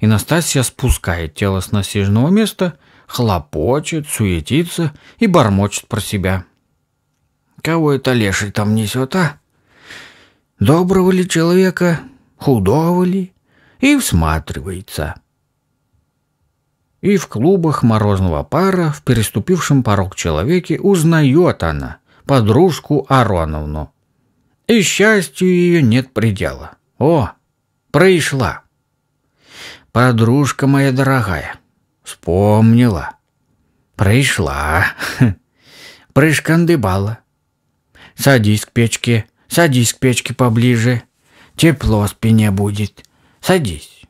И Настасья спускает тело с насиженного места хлопочет, суетится и бормочет про себя. Кого это леший там несет, а? Доброго ли человека, худого ли? И всматривается. И в клубах морозного пара, в переступившем порог человеке, узнает она подружку Ароновну. И счастью ее нет предела. О, пришла. Подружка моя дорогая, Вспомнила. Пришла. Прышкандыбала. Садись к печке, садись к печке поближе. Тепло спине будет. Садись.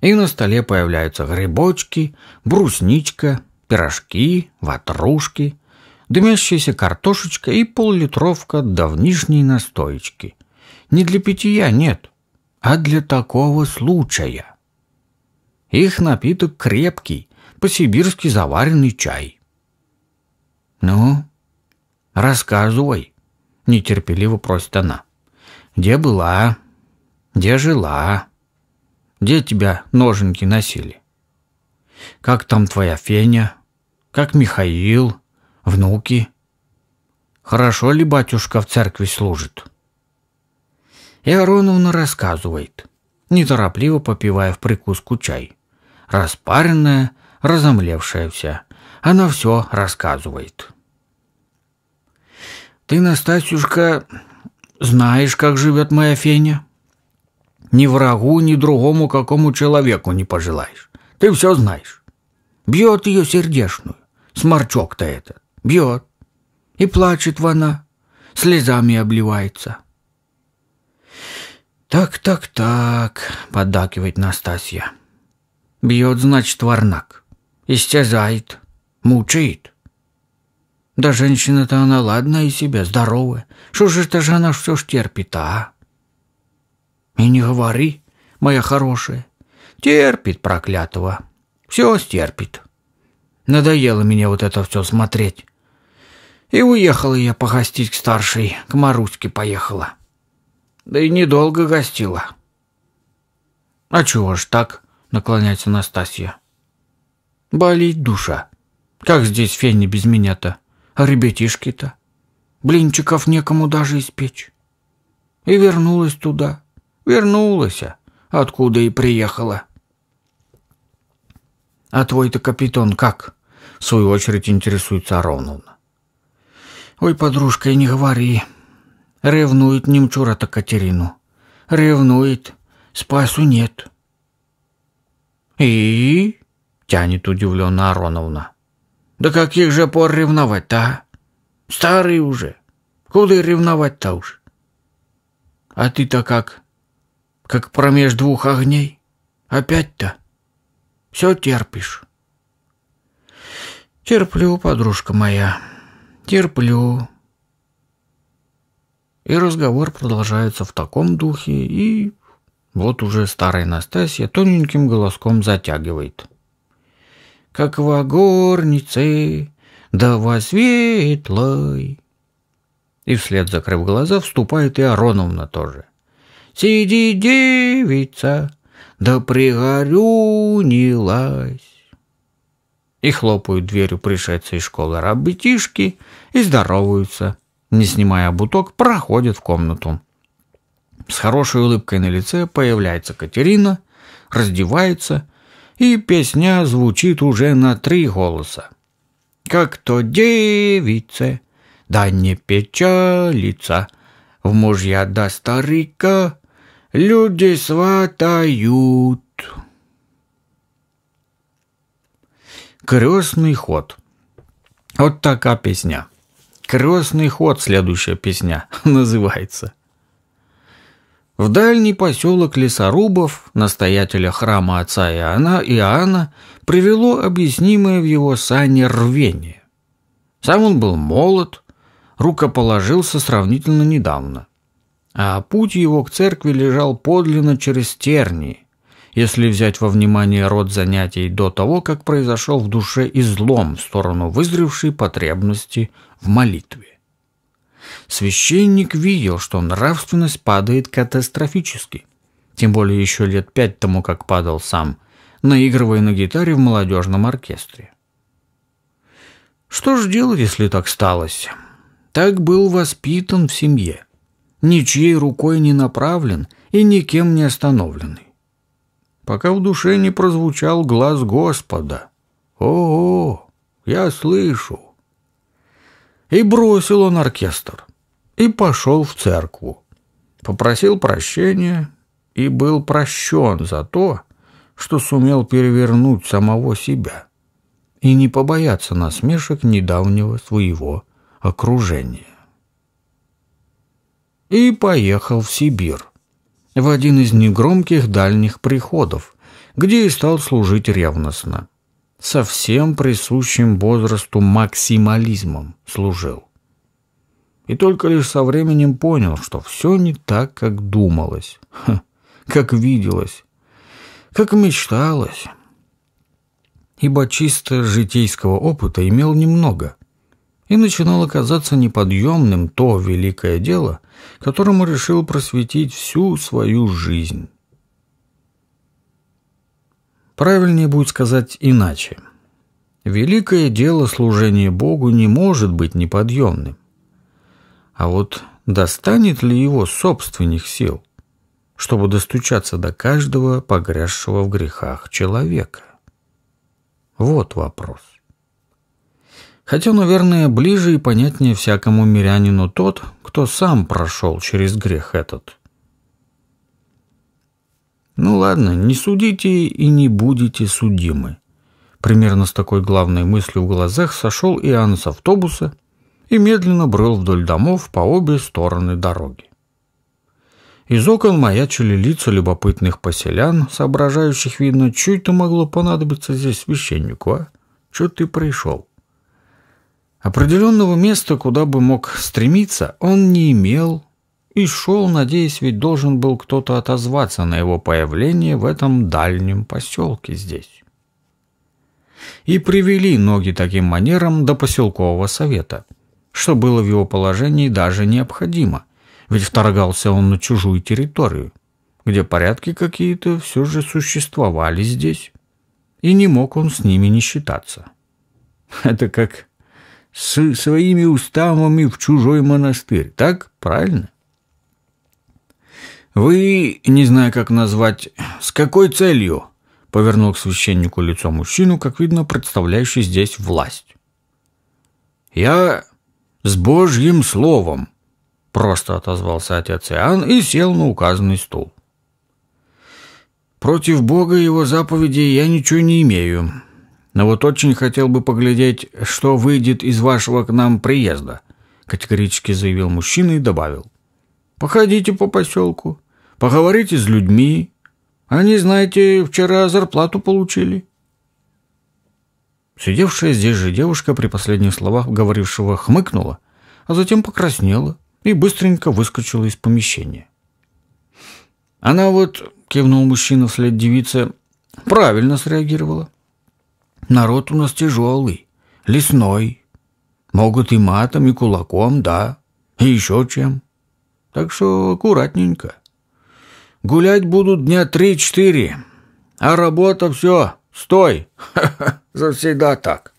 И на столе появляются грибочки, брусничка, пирожки, ватрушки, дымящаяся картошечка и поллитровка давнишней настоечки. Не для питья, нет, а для такого случая. Их напиток крепкий, по-сибирски заваренный чай. «Ну, рассказывай», — нетерпеливо просит она. «Где была? Где жила? Где тебя ноженьки носили? Как там твоя Феня? Как Михаил? Внуки? Хорошо ли батюшка в церкви служит?» И Ароновна рассказывает, неторопливо попивая в прикуску чай распаренная, разомлевшая вся. Она все рассказывает. «Ты, Настасюшка, знаешь, как живет моя Феня? Ни врагу, ни другому какому человеку не пожелаешь. Ты все знаешь. Бьет ее сердешную, сморчок-то этот, бьет. И плачет она, слезами обливается». «Так, так, так», — поддакивает Настасья. Бьет, значит, варнак. Истязает, мучает. Да женщина-то она ладная и себя здоровая. Что же это же она все ж терпит, а? И не говори, моя хорошая. Терпит проклятого. Все стерпит. Надоело мне вот это все смотреть. И уехала я погостить к старшей, к Маруське поехала. Да и недолго гостила. А чего ж так? наклоняется Настасья. Болит душа. Как здесь фени без меня-то? А ребятишки-то? Блинчиков некому даже испечь. И вернулась туда. Вернулась, откуда и приехала. А твой-то капитан как? В свою очередь интересуется Ароновна. Ой, подружка, и не говори. Ревнует немчура-то Катерину. Ревнует. Спасу нет. «И?» — тянет удивленно Ароновна. «Да каких же пор ревновать-то, а? Старый уже. Куда ревновать-то уж?» «А ты-то как? Как промеж двух огней? Опять-то? Все терпишь?» «Терплю, подружка моя, терплю». И разговор продолжается в таком духе, и вот уже старая Настасья тоненьким голоском затягивает. «Как во горнице, да во светлой!» И вслед, закрыв глаза, вступает и Ароновна тоже. «Сиди, девица, да пригорюнилась!» И хлопают дверью пришедшие из школы рабытишки и здороваются. Не снимая буток, проходят в комнату. С хорошей улыбкой на лице появляется Катерина, раздевается, и песня звучит уже на три голоса. Как то девице, да не печалится, в мужья да старика люди сватают. Крестный ход. Вот такая песня. Крестный ход, следующая песня называется. В дальний поселок лесорубов, настоятеля храма отца Иоанна, Иоанна привело объяснимое в его сане рвение. Сам он был молод, рукоположился сравнительно недавно, а путь его к церкви лежал подлинно через тернии, если взять во внимание род занятий до того, как произошел в душе излом в сторону вызревшей потребности в молитве. Священник видел, что нравственность падает катастрофически. Тем более еще лет пять тому, как падал сам, наигрывая на гитаре в молодежном оркестре. Что ж делать, если так сталось? Так был воспитан в семье. Ничьей рукой не направлен и никем не остановленный. Пока в душе не прозвучал глаз Господа. «О-о, я слышу!» И бросил он оркестр. И пошел в церкву. Попросил прощения и был прощен за то, что сумел перевернуть самого себя и не побояться насмешек недавнего своего окружения. И поехал в Сибирь, в один из негромких дальних приходов, где и стал служить ревностно – со всем присущим возрасту максимализмом служил. И только лишь со временем понял, что все не так, как думалось, как виделось, как мечталось. Ибо чисто житейского опыта имел немного, и начинало казаться неподъемным то великое дело, которому решил просветить всю свою жизнь. Правильнее будет сказать иначе. Великое дело служения Богу не может быть неподъемным. А вот достанет ли его собственных сил, чтобы достучаться до каждого погрязшего в грехах человека? Вот вопрос. Хотя, наверное, ближе и понятнее всякому мирянину тот, кто сам прошел через грех этот – ну ладно, не судите и не будете судимы. Примерно с такой главной мыслью в глазах сошел Иоанн с автобуса и медленно брел вдоль домов по обе стороны дороги. Из окон маячили лица любопытных поселян, соображающих, видно, что это могло понадобиться здесь священнику, а? Че ты пришел? Определенного места, куда бы мог стремиться, он не имел и шел, надеясь, ведь должен был кто-то отозваться на его появление в этом дальнем поселке здесь. И привели ноги таким манером до поселкового совета, что было в его положении даже необходимо, ведь вторгался он на чужую территорию, где порядки какие-то все же существовали здесь, и не мог он с ними не считаться. Это как с своими уставами в чужой монастырь, так? Правильно? «Вы, не знаю, как назвать, с какой целью?» – повернул к священнику лицо мужчину, как видно, представляющий здесь власть. «Я с Божьим словом», – просто отозвался отец Иоанн и сел на указанный стул. «Против Бога и его заповедей я ничего не имею, но вот очень хотел бы поглядеть, что выйдет из вашего к нам приезда», – категорически заявил мужчина и добавил. Походите по поселку, поговорите с людьми. Они, знаете, вчера зарплату получили». Сидевшая здесь же девушка при последних словах говорившего хмыкнула, а затем покраснела и быстренько выскочила из помещения. Она вот, кивнул мужчина вслед девице, правильно среагировала. Народ у нас тяжелый, лесной. Могут и матом, и кулаком, да, и еще чем так что аккуратненько. Гулять будут дня три-четыре, а работа все, стой, завсегда так.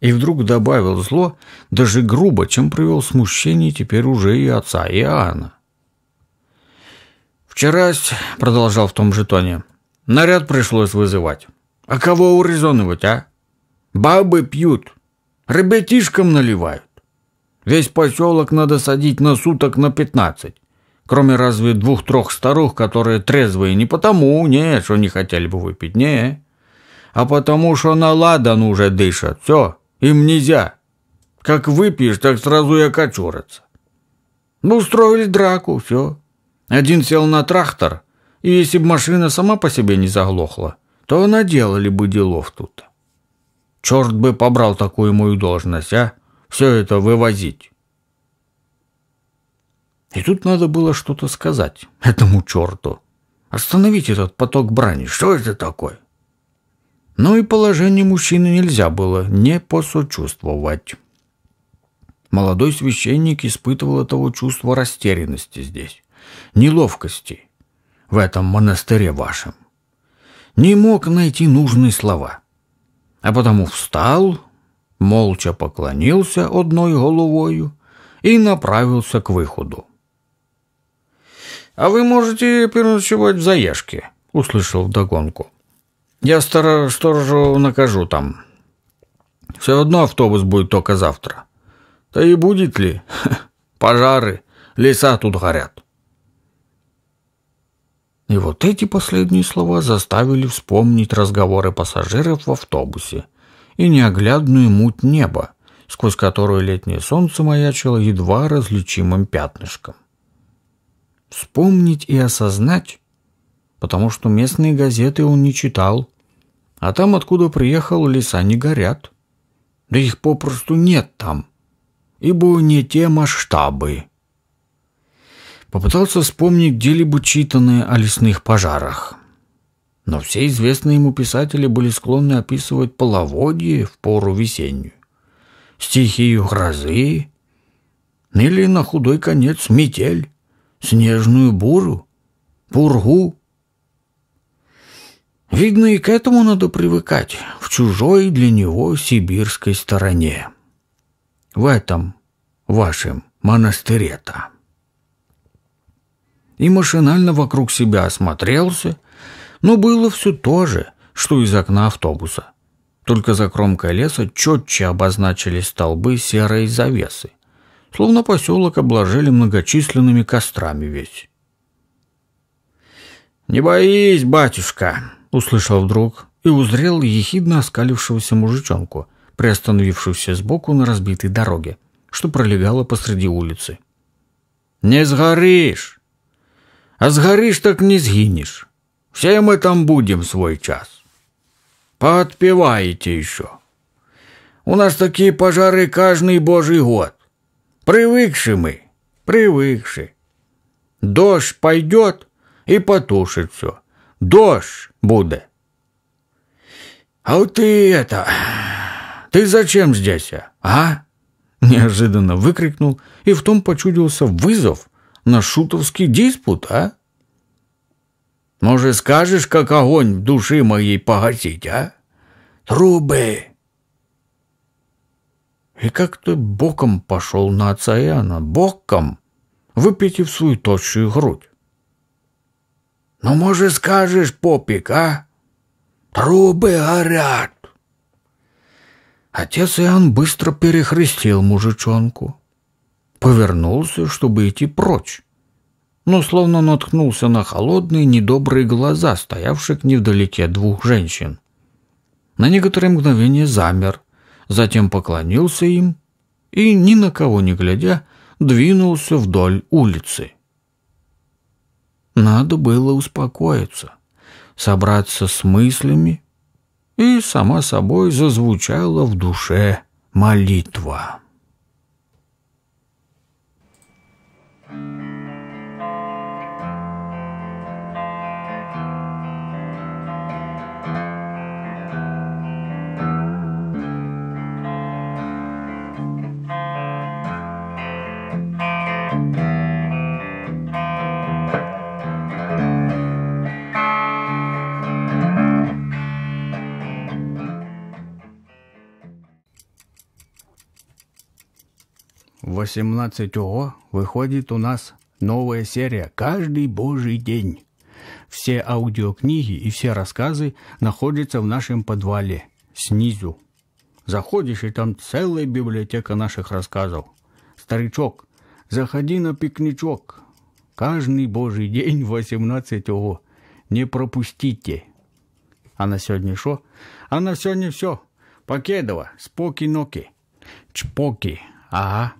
И вдруг добавил зло, даже грубо, чем привел смущение теперь уже и отца Иоанна. «Вчерась», — продолжал в том же тоне, — «наряд пришлось вызывать. А кого урезонывать, а? Бабы пьют, ребятишкам наливают. Весь поселок надо садить на суток на пятнадцать. Кроме разве двух-трех старух, которые трезвые не потому, не, что не хотели бы выпить, не, а потому что на ладан уже дышат, все, им нельзя. Как выпьешь, так сразу и окочураться. Ну, устроили драку, все. Один сел на трактор, и если бы машина сама по себе не заглохла, то наделали бы делов тут. Черт бы побрал такую мою должность, а? все это вывозить. И тут надо было что-то сказать этому черту. Остановить этот поток брани. Что это такое? ну и положение мужчины нельзя было не посочувствовать. Молодой священник испытывал этого чувства растерянности здесь, неловкости в этом монастыре вашем. Не мог найти нужные слова, а потому встал, молча поклонился одной головою и направился к выходу. «А вы можете переночевать в Заешке», — услышал вдогонку. «Я старо сторожу накажу там. Все одно автобус будет только завтра. Да и будет ли? Пожары, леса тут горят». И вот эти последние слова заставили вспомнить разговоры пассажиров в автобусе — и неоглядную муть неба, сквозь которую летнее солнце маячило едва различимым пятнышком. Вспомнить и осознать, потому что местные газеты он не читал, а там, откуда приехал, леса не горят. Да их попросту нет там, ибо не те масштабы. Попытался вспомнить где-либо читанное о лесных пожарах но все известные ему писатели были склонны описывать половодье в пору весеннюю, стихию грозы или, на худой конец, метель, снежную бурю, пургу. Видно, и к этому надо привыкать в чужой для него сибирской стороне. В этом вашем монастыре-то. И машинально вокруг себя осмотрелся — но было все то же, что из окна автобуса. Только за кромкой леса четче обозначились столбы серой завесы. Словно поселок обложили многочисленными кострами весь. «Не боись, батюшка!» — услышал вдруг и узрел ехидно оскалившегося мужичонку, приостановившегося сбоку на разбитой дороге, что пролегала посреди улицы. «Не сгоришь! А сгоришь, так не сгинешь!» Все мы там будем свой час. Поотпеваете еще. У нас такие пожары каждый божий год. Привыкши мы, привыкши. Дождь пойдет и потушит все. Дождь будет. А вот ты это... Ты зачем здесь, а? а? Неожиданно выкрикнул и в том почудился вызов на шутовский диспут, а? Може скажешь, как огонь в души моей погасить, а? Трубы!» И как-то боком пошел на отца Иоанна, боком, выпитив свою тощую грудь. «Ну, может, скажешь, попик, а? Трубы горят!» Отец а Иоанн быстро перехрестил мужичонку, повернулся, чтобы идти прочь но словно наткнулся на холодные, недобрые глаза, стоявших невдалеке двух женщин. На некоторое мгновение замер, затем поклонился им и, ни на кого не глядя, двинулся вдоль улицы. Надо было успокоиться, собраться с мыслями, и сама собой зазвучала в душе молитва. 18 ООО выходит у нас новая серия каждый божий день. Все аудиокниги и все рассказы находятся в нашем подвале, снизу. Заходишь, и там целая библиотека наших рассказов. Старичок, заходи на пикничок. Каждый божий день 18 ООО. Не пропустите. А на сегодня что? А на сегодня все. Покедова, споки-ноки. Чпоки. Ага.